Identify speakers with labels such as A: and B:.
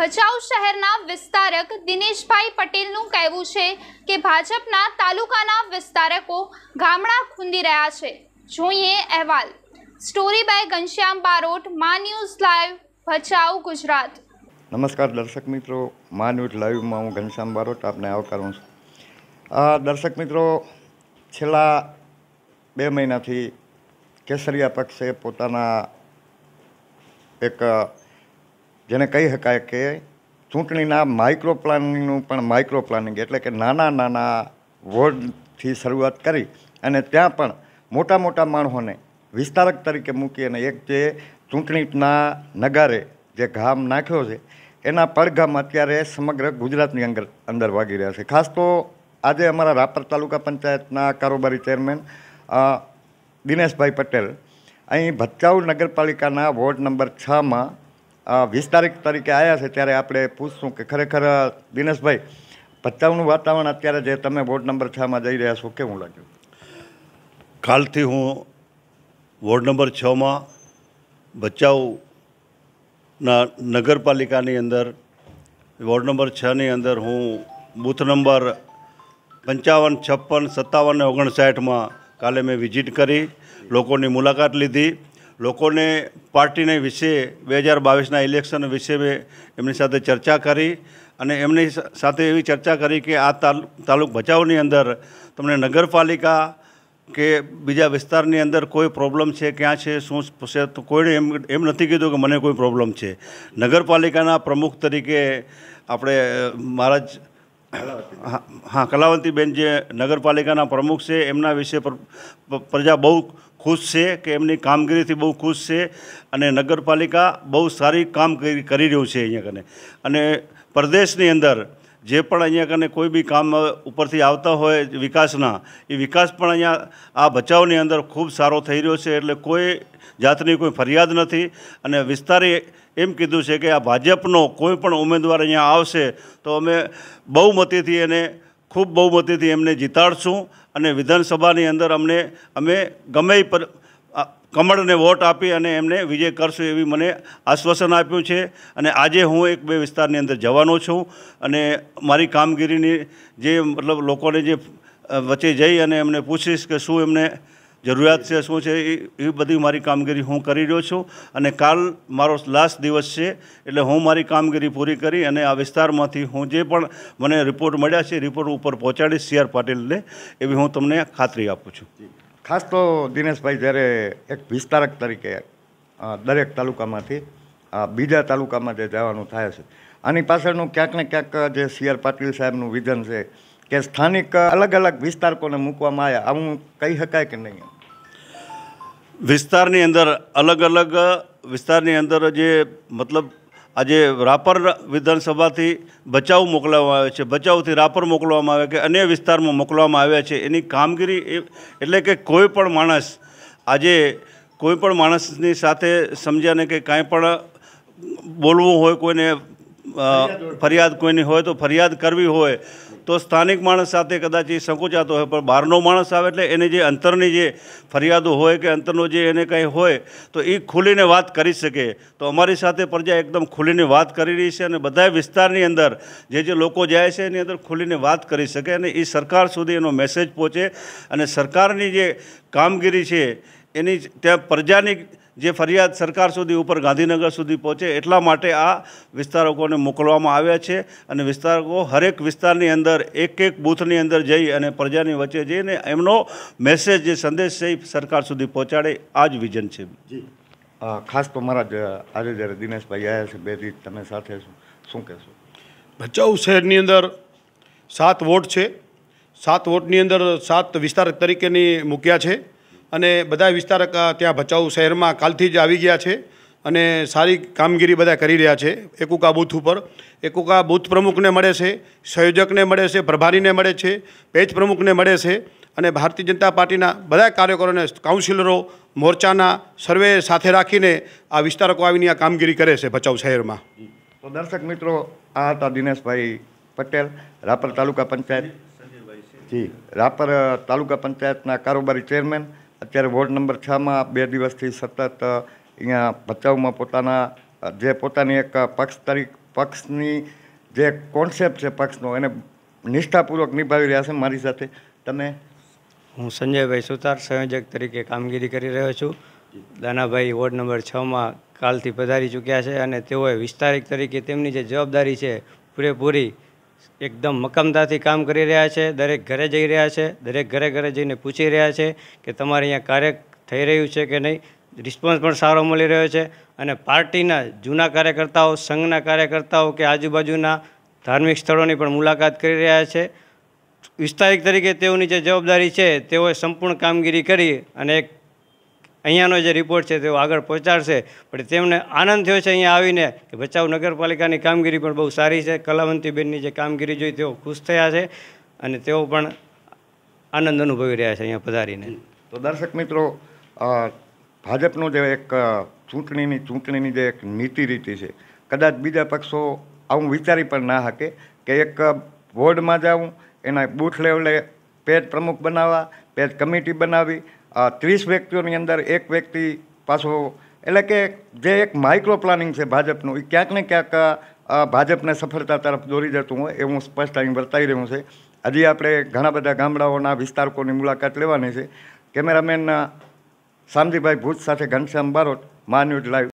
A: ભચાઉ શહેરના વિસ્તારક દિનેશભાઈ પટેલનું કહેવું છે કે ભાજપના તાલુકાના વિસ્તારકો ગામડા ખૂંદી રહ્યા છે જોઈએ અહેવાલ સ્ટોરી બાય ઘનશ્યામ બારોટ મા ન્યૂઝ લાઈવ ભચાઉ ગુજરાત
B: નમસ્કાર દર્શક મિત્રો મા ન્યૂઝ લાઈવમાં હું ઘનશ્યામ બારોટ આપને આવકારું છું દર્શક મિત્રો છેલ્લા બે મહિનાથી કેસરિયા પક્ષે પોતાના એક જેને કહી શકાય કે ચૂંટણીના માઇક્રો પ્લાનિંગનું પણ માઇક્રો પ્લાનિંગ એટલે કે નાના નાના વોર્ડથી શરૂઆત કરી અને ત્યાં પણ મોટા મોટા માણસોને વિસ્તારક તરીકે મૂકી અને એક જે ચૂંટણીના નગારે જે ઘામ નાખ્યો છે એના પડઘામ અત્યારે સમગ્ર ગુજરાતની અંદર અંદર વાગી રહ્યા છે ખાસ તો આજે અમારા રાપર તાલુકા પંચાયતના કારોબારી ચેરમેન દિનેશભાઈ પટેલ અહીં ભચાઉ નગરપાલિકાના વોર્ડ નંબર છમાં વીસ તારીખ તરીકે આવ્યા છે ત્યારે આપણે પૂછશું કે ખરેખર દિનેશભાઈ ભચાઉનું વાતાવરણ અત્યારે જે તમે વોર્ડ નંબર છમાં જઈ રહ્યા છો કેવું લાગ્યું
C: કાલથી હું વોર્ડ નંબર છમાં ભચાઉના નગરપાલિકાની અંદર વોર્ડ નંબર છની અંદર હું બૂથ નંબર પંચાવન છપ્પન સત્તાવન ઓગણસાઠમાં કાલે મેં વિઝિટ કરી લોકોની મુલાકાત લીધી લોકોને પાર્ટીને વિશે બે હજાર બાવીસના ઇલેક્શન વિશે મેં એમની સાથે ચર્ચા કરી અને એમની સાથે એવી ચર્ચા કરી કે આ તાલુક ભચાઉની અંદર તમને નગરપાલિકા કે બીજા વિસ્તારની અંદર કોઈ પ્રોબ્લેમ છે ક્યાં છે શું છે તો કોઈને એમ એમ નથી કીધું કે મને કોઈ પ્રોબ્લેમ છે નગરપાલિકાના પ્રમુખ તરીકે આપણે મહારાજ હા કલાવંતીબેન જે નગરપાલિકાના પ્રમુખ છે એમના વિશે પ્રજા બહુ ખુશ છે કે એમની કામગીરીથી બહુ ખુશ છે અને નગરપાલિકા બહુ સારી કામગીરી કરી રહ્યું છે અહીંયા કને અને પ્રદેશની અંદર જે પણ અહીંયા કને કોઈ બી કામ ઉપરથી આવતા હોય વિકાસના એ વિકાસ પણ અહીંયા આ ભચાઉની અંદર ખૂબ સારો થઈ રહ્યો છે એટલે કોઈ જાતની કોઈ ફરિયાદ નથી અને વિસ્તારે એમ કીધું છે કે આ ભાજપનો કોઈ પણ ઉમેદવાર અહીંયા આવશે તો અમે બહુમતીથી એને ખૂબ બહુમતીથી એમને જીતાડશું અને વિધાનસભાની અંદર અમને અમે ગમે પર કમળને વોટ આપી અને એમને વિજય કરશું એવી મને આશ્વાસન આપ્યું છે અને આજે હું એક બે વિસ્તારની અંદર જવાનો છું અને મારી કામગીરીની જે મતલબ લોકોને જે વચ્ચે જઈ અને એમને પૂછીશ કે શું એમને જરૂરિયાત છે શું છે એ બધી મારી કામગીરી હું કરી રહ્યો છું અને કાલ મારો લાસ્ટ દિવસ છે એટલે હું મારી કામગીરી પૂરી કરી અને આ વિસ્તારમાંથી હું જે પણ મને રિપોર્ટ મળ્યા છે રિપોર્ટ ઉપર પહોંચાડીશ સી આર પાટીલને એવી હું તમને ખાતરી આપું છું ખાસ તો દિનેશભાઈ જ્યારે એક વિસ્તારક તરીકે દરેક
B: તાલુકામાંથી બીજા તાલુકામાં જે જવાનું થાય છે આની પાછળનું ક્યાંક ને ક્યાંક જે સી આર પાટીલ સાહેબનું વિઝન છે કે સ્થાનિક અલગ અલગ વિસ્તારકોને મૂકવામાં આવ્યા આવું
C: કહી શકાય કે નહીં વિસ્તારની અંદર અલગ અલગ વિસ્તારની અંદર જે મતલબ આજે રાપર વિધાનસભાથી બચાવ મોકલવામાં આવે છે બચાવથી રાપર મોકલવામાં આવે કે અન્ય વિસ્તારમાં મોકલવામાં આવ્યા છે એની કામગીરી એટલે કે કોઈ પણ માણસ આજે કોઈ પણ માણસની સાથે સમજ્યાને કે કાંઈ પણ બોલવું હોય કોઈને ફરિયાદ કોઈની હોય તો ફરિયાદ કરવી હોય તો સ્થાનિક માણસ સાથે કદાચ એ સંકોચાતો હોય પણ બહારનો માણસ આવે એટલે એને જે અંતરની જે ફરિયાદો હોય કે અંતરનો જે એને કંઈ હોય તો એ ખુલીને વાત કરી શકે તો અમારી સાથે પ્રજા એકદમ ખુલીને વાત કરી રહી છે અને બધા વિસ્તારની અંદર જે જે લોકો જાય છે એની અંદર ખુલીને વાત કરી શકે અને એ સરકાર સુધી એનો મેસેજ પહોંચે અને સરકારની જે કામગીરી છે એની ત્યાં પ્રજાની જે ફરિયાદ સરકાર સુધી ઉપર ગાંધીનગર સુધી પહોંચે એટલા માટે આ વિસ્તારકોને મોકલવામાં આવ્યા છે અને વિસ્તારકો હરેક વિસ્તારની અંદર એક એક બૂથની અંદર જઈ અને પ્રજાની વચ્ચે જઈને એમનો મેસેજ જે સંદેશ છે એ સરકાર સુધી પહોંચાડે આ જ વિઝન છે ખાસ તો મારા આજે જ્યારે દિનેશભાઈ આવ્યા છે બે રીત તમે સાથે શું કહેશો ભચાઉ શહેરની અંદર સાત વોટ છે સાત વોટની અંદર સાત વિસ્તાર તરીકેની મૂક્યા છે અને બધા વિસ્તારક ત્યાં ભચાઉ શહેરમાં કાલથી જ આવી ગયા છે અને સારી કામગીરી બધા કરી રહ્યા છે એકુકા બૂથ ઉપર એકુકા બૂથ પ્રમુખને મળે છે સંયોજકને મળે છે પ્રભારીને મળે છે પેજ પ્રમુખને મળે છે અને ભારતીય જનતા પાર્ટીના બધા કાર્યકરોને કાઉન્સિલરો મોરચાના સર્વે સાથે રાખીને આ વિસ્તારકો આવીને આ કામગીરી કરે છે ભચાઉ શહેરમાં
B: તો દર્શક મિત્રો આ હતા દિનેશભાઈ પટેલ રાપર તાલુકા પંચાયત જી રાપર તાલુકા પંચાયતના કારોબારી ચેરમેન અત્યારે વોર્ડ નંબર છમાં બે દિવસથી સતત અહીંયા ભચાઉમાં પોતાના જે પોતાની એક પક્ષ તરીકે પક્ષની જે કોન્સેપ્ટ છે પક્ષનો એને નિષ્ઠાપૂર્વક નિભાવી રહ્યા છે મારી સાથે તમે હું સંજયભાઈ
A: સુતાર સંયોજક તરીકે કામગીરી કરી રહ્યો છું દાનાભાઈ વોર્ડ નંબર છમાં કાલથી પધારી ચૂક્યા છે અને તેઓએ વિસ્તારિક તરીકે તેમની જે જવાબદારી છે પૂરેપૂરી એકદમ મક્કમતાથી કામ કરી રહ્યા છે દરેક ઘરે જઈ રહ્યા છે દરેક ઘરે ઘરે જઈને પૂછી રહ્યા છે કે તમારે અહીંયા કાર્ય થઈ રહ્યું છે કે નહીં રિસ્પોન્સ પણ સારો મળી રહ્યો છે અને પાર્ટીના જૂના કાર્યકર્તાઓ સંઘના કાર્યકર્તાઓ કે આજુબાજુના ધાર્મિક સ્થળોની પણ મુલાકાત કરી રહ્યા છે વિસ્તારિક તરીકે તેઓની જે જવાબદારી છે તેઓએ સંપૂર્ણ કામગીરી કરી અને એક અહીંયાનો જે રિપોર્ટ છે તેઓ આગળ પહોંચાડશે પણ તેમને આનંદ થયો છે અહીંયા આવીને કે ભચાઉ નગરપાલિકાની કામગીરી પણ બહુ સારી છે કલાવંતીબેનની જે કામગીરી જોઈ તેઓ ખુશ થયા છે અને તેઓ પણ આનંદ અનુભવી રહ્યા છે અહીંયા પધારીને
B: તો દર્શક મિત્રો ભાજપનું જે એક ચૂંટણીની ચૂંટણીની જે એક નીતિ રીતિ છે કદાચ બીજા પક્ષો આવું વિચારી પણ ના શકે કે એક વોર્ડમાં જાઉં એના બૂથ લેવલે પેજ પ્રમુખ બનાવવા પેજ કમિટી બનાવી ત્રીસ વ્યક્તિઓની અંદર એક વ્યક્તિ પાછો એટલે કે જે એક માઇક્રો પ્લાનિંગ છે ભાજપનું એ ક્યાંક ને ક્યાંક ભાજપને સફળતા તરફ દોરી જતું હોય એવું સ્પષ્ટ અહીં વર્તાઈ રહ્યું છે હજી આપણે ઘણા બધા ગામડાઓના વિસ્તારકોની મુલાકાત લેવાની છે કેમેરામેન શામજીભાઈ ભૂત સાથે ઘનશ્યામ બારોટ મા ન્યૂઝ લાઈવ